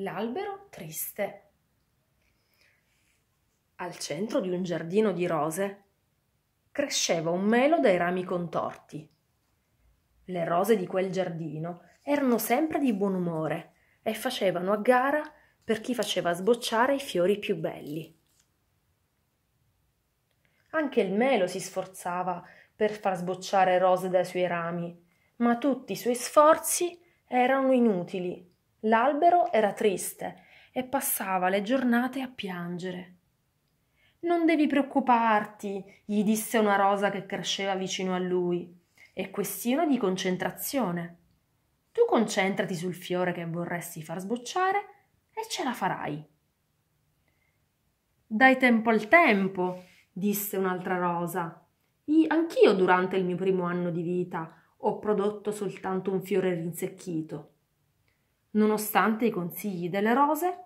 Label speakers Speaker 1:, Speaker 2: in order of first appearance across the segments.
Speaker 1: L'albero triste. Al centro di un giardino di rose cresceva un melo dai rami contorti. Le rose di quel giardino erano sempre di buon umore e facevano a gara per chi faceva sbocciare i fiori più belli. Anche il melo si sforzava per far sbocciare rose dai suoi rami, ma tutti i suoi sforzi erano inutili L'albero era triste e passava le giornate a piangere. Non devi preoccuparti, gli disse una rosa che cresceva vicino a lui. È questione di concentrazione. Tu concentrati sul fiore che vorresti far sbocciare e ce la farai. Dai tempo al tempo, disse un'altra rosa. Anch'io durante il mio primo anno di vita ho prodotto soltanto un fiore rinsecchito nonostante i consigli delle rose?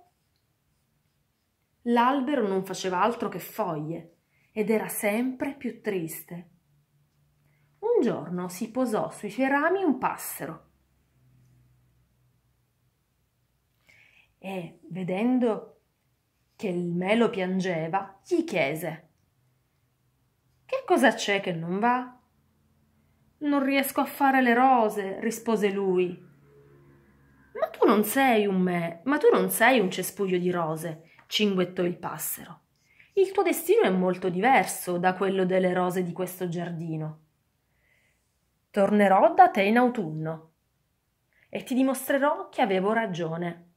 Speaker 1: L'albero non faceva altro che foglie ed era sempre più triste. Un giorno si posò sui suoi rami un passero e, vedendo che il melo piangeva, gli chiese Che cosa c'è che non va? Non riesco a fare le rose, rispose lui. Ma tu non sei un me, ma tu non sei un cespuglio di rose, cinguettò il passero. Il tuo destino è molto diverso da quello delle rose di questo giardino. Tornerò da te in autunno e ti dimostrerò che avevo ragione.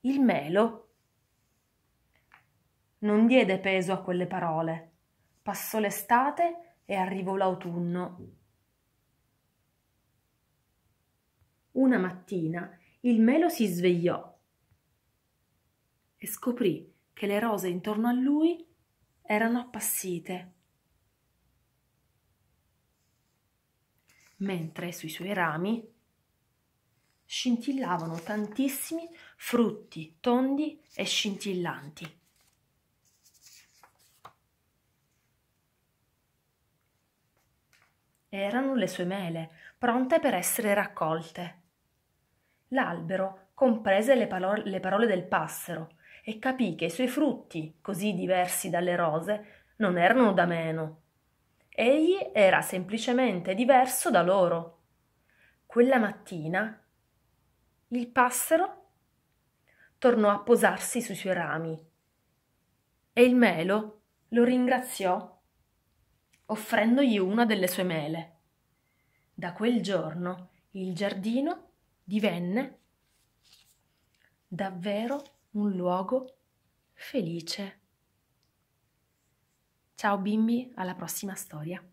Speaker 1: Il melo non diede peso a quelle parole. Passò l'estate e arrivò l'autunno una mattina il melo si svegliò e scoprì che le rose intorno a lui erano appassite, mentre sui suoi rami scintillavano tantissimi frutti tondi e scintillanti. Erano le sue mele, pronte per essere raccolte l'albero comprese le, paro- le parole del passero e capì che i suoi frutti, così diversi dalle rose, non erano da meno. Egli era semplicemente diverso da loro. Quella mattina il passero tornò a posarsi sui suoi rami e il melo lo ringraziò offrendogli una delle sue mele. Da quel giorno il giardino divenne davvero un luogo felice. Ciao bimbi, alla prossima storia.